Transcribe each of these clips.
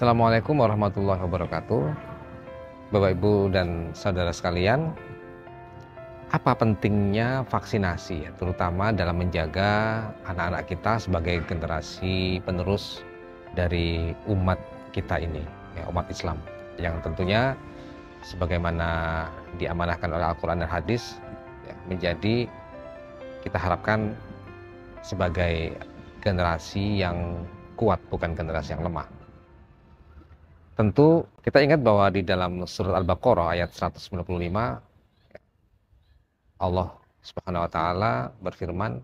Assalamualaikum warahmatullahi wabarakatuh. Bapak Ibu dan saudara sekalian, apa pentingnya vaksinasi ya, terutama dalam menjaga anak-anak kita sebagai generasi penerus dari umat kita ini, ya, umat Islam yang tentunya sebagaimana diamanahkan oleh Al-Quran dan Hadis ya, menjadi kita harapkan sebagai generasi yang kuat bukan generasi yang lemah. Tentu kita ingat bahwa di dalam surat Al-Baqarah ayat 195 Allah Subhanahu wa taala berfirman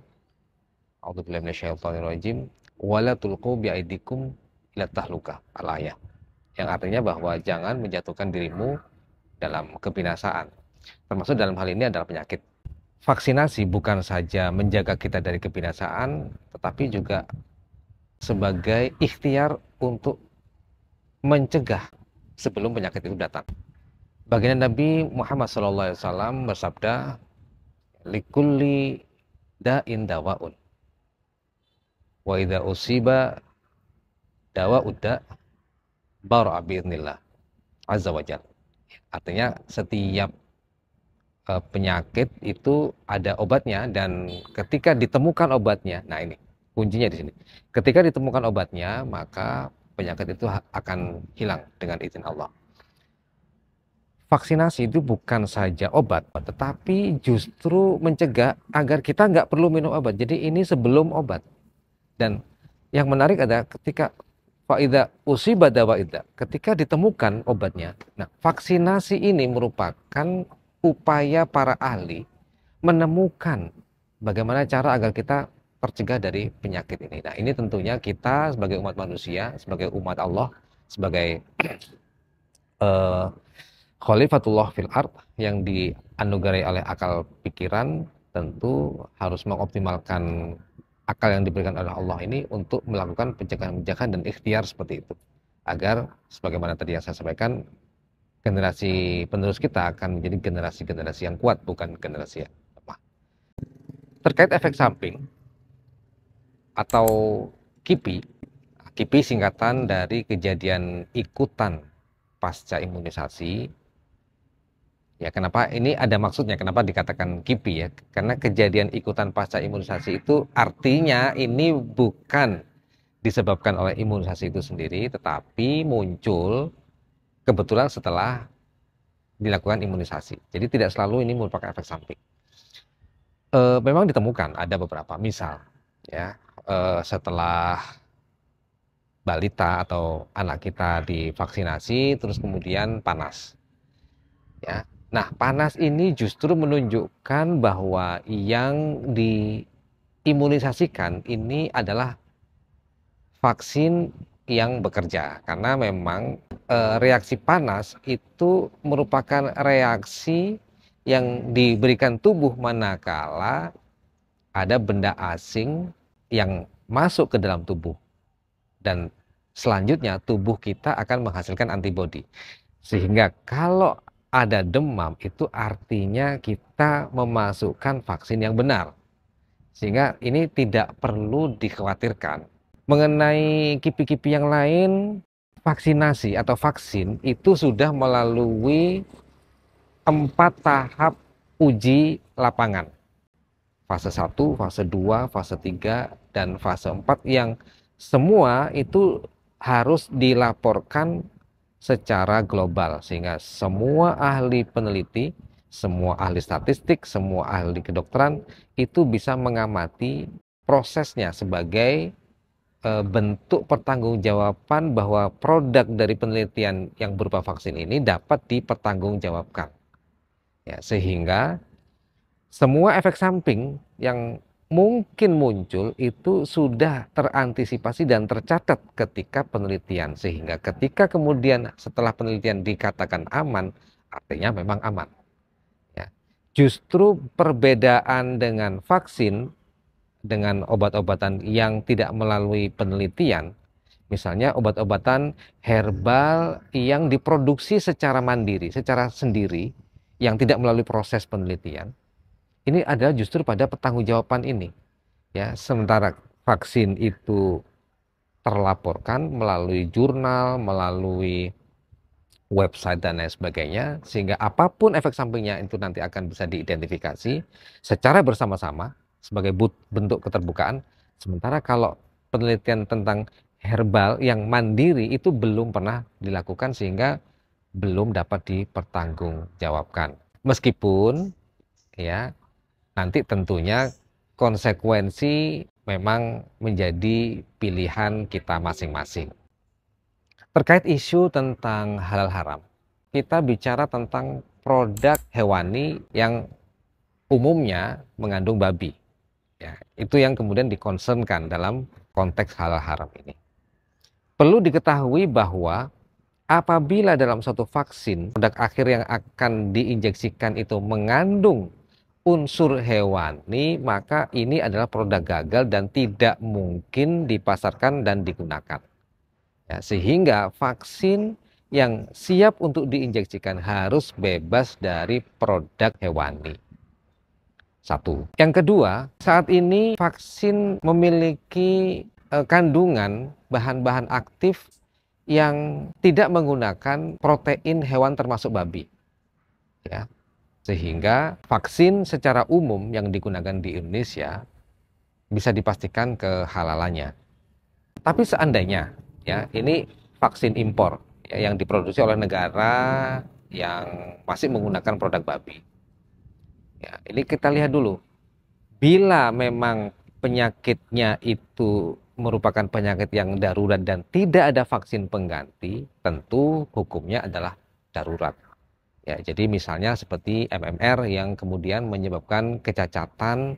A'udzubillahi minasyaitonirrajim wala tulqu biaidikum ila tahluka yang artinya bahwa jangan menjatuhkan dirimu dalam kebinasaan termasuk dalam hal ini adalah penyakit vaksinasi bukan saja menjaga kita dari kebinasaan tetapi juga sebagai ikhtiar untuk mencegah sebelum penyakit itu datang. Baginda Nabi Muhammad SAW bersabda, "Likulli da'in dawaun." Wa ida usiba dawa bara abirnillah, azza wajal. Artinya setiap e, penyakit itu ada obatnya dan ketika ditemukan obatnya, nah ini kuncinya di sini. Ketika ditemukan obatnya, maka penyakit itu akan hilang dengan izin Allah. Vaksinasi itu bukan saja obat, tetapi justru mencegah agar kita nggak perlu minum obat. Jadi ini sebelum obat. Dan yang menarik adalah ketika faida usiba dawaida, ketika ditemukan obatnya. Nah, vaksinasi ini merupakan upaya para ahli menemukan bagaimana cara agar kita tercegah dari penyakit ini. Nah, ini tentunya kita sebagai umat manusia, sebagai umat Allah, sebagai uh, khalifatullah fil art yang dianugerahi oleh akal pikiran tentu harus mengoptimalkan akal yang diberikan oleh Allah ini untuk melakukan pencegahan-pencegahan dan ikhtiar seperti itu agar sebagaimana tadi yang saya sampaikan generasi penerus kita akan menjadi generasi-generasi yang kuat bukan generasi yang lemah terkait efek samping atau KIPI, KIPI singkatan dari kejadian ikutan pasca imunisasi. Ya, kenapa ini ada maksudnya? Kenapa dikatakan KIPI ya? Karena kejadian ikutan pasca imunisasi itu artinya ini bukan disebabkan oleh imunisasi itu sendiri, tetapi muncul kebetulan setelah dilakukan imunisasi. Jadi tidak selalu ini merupakan efek samping. E, memang ditemukan ada beberapa misal ya uh, setelah balita atau anak kita divaksinasi terus kemudian panas. Ya. Nah, panas ini justru menunjukkan bahwa yang diimunisasikan ini adalah vaksin yang bekerja karena memang e, reaksi panas itu merupakan reaksi yang diberikan tubuh manakala ada benda asing yang masuk ke dalam tubuh dan selanjutnya tubuh kita akan menghasilkan antibodi. Sehingga kalau ada demam itu artinya kita memasukkan vaksin yang benar. Sehingga ini tidak perlu dikhawatirkan. Mengenai kipi-kipi yang lain, vaksinasi atau vaksin itu sudah melalui empat tahap uji lapangan fase 1, fase 2, fase 3 dan fase 4 yang semua itu harus dilaporkan secara global sehingga semua ahli peneliti, semua ahli statistik, semua ahli kedokteran itu bisa mengamati prosesnya sebagai e, bentuk pertanggungjawaban bahwa produk dari penelitian yang berupa vaksin ini dapat dipertanggungjawabkan. Ya, sehingga semua efek samping yang mungkin muncul itu sudah terantisipasi dan tercatat ketika penelitian sehingga ketika kemudian setelah penelitian dikatakan aman artinya memang aman ya. justru perbedaan dengan vaksin dengan obat-obatan yang tidak melalui penelitian misalnya obat-obatan herbal yang diproduksi secara mandiri secara sendiri yang tidak melalui proses penelitian ini adalah justru pada pertanggungjawaban ini. Ya, sementara vaksin itu terlaporkan melalui jurnal, melalui website dan lain sebagainya sehingga apapun efek sampingnya itu nanti akan bisa diidentifikasi secara bersama-sama sebagai bentuk keterbukaan sementara kalau penelitian tentang herbal yang mandiri itu belum pernah dilakukan sehingga belum dapat dipertanggungjawabkan meskipun ya nanti tentunya konsekuensi memang menjadi pilihan kita masing-masing. Terkait isu tentang halal haram, kita bicara tentang produk hewani yang umumnya mengandung babi. Ya, itu yang kemudian dikonsernkan dalam konteks halal haram ini. Perlu diketahui bahwa apabila dalam suatu vaksin produk akhir yang akan diinjeksikan itu mengandung unsur hewani, maka ini adalah produk gagal dan tidak mungkin dipasarkan dan digunakan. Ya, sehingga vaksin yang siap untuk diinjeksikan harus bebas dari produk hewani. Satu. Yang kedua, saat ini vaksin memiliki eh, kandungan bahan-bahan aktif yang tidak menggunakan protein hewan termasuk babi. Ya, sehingga vaksin secara umum yang digunakan di Indonesia bisa dipastikan kehalalannya. Tapi seandainya ya ini vaksin impor ya, yang diproduksi oleh negara yang masih menggunakan produk babi. Ya, ini kita lihat dulu. Bila memang penyakitnya itu merupakan penyakit yang darurat dan tidak ada vaksin pengganti, tentu hukumnya adalah darurat. Ya, jadi misalnya seperti MMR yang kemudian menyebabkan kecacatan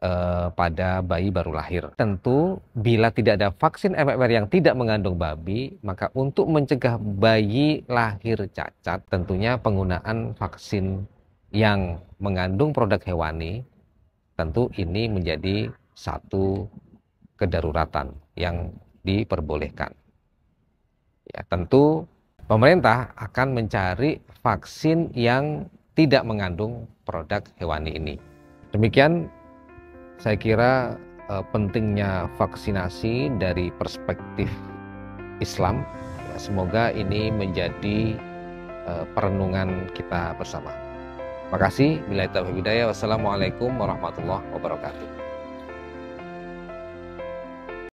eh, pada bayi baru lahir. Tentu bila tidak ada vaksin MMR yang tidak mengandung babi, maka untuk mencegah bayi lahir cacat, tentunya penggunaan vaksin yang mengandung produk hewani, tentu ini menjadi satu kedaruratan yang diperbolehkan. Ya, tentu pemerintah akan mencari vaksin yang tidak mengandung produk hewani ini. Demikian saya kira eh, pentingnya vaksinasi dari perspektif Islam. Semoga ini menjadi eh, perenungan kita bersama. Makasih. Bila itu Wassalamualaikum warahmatullahi wabarakatuh.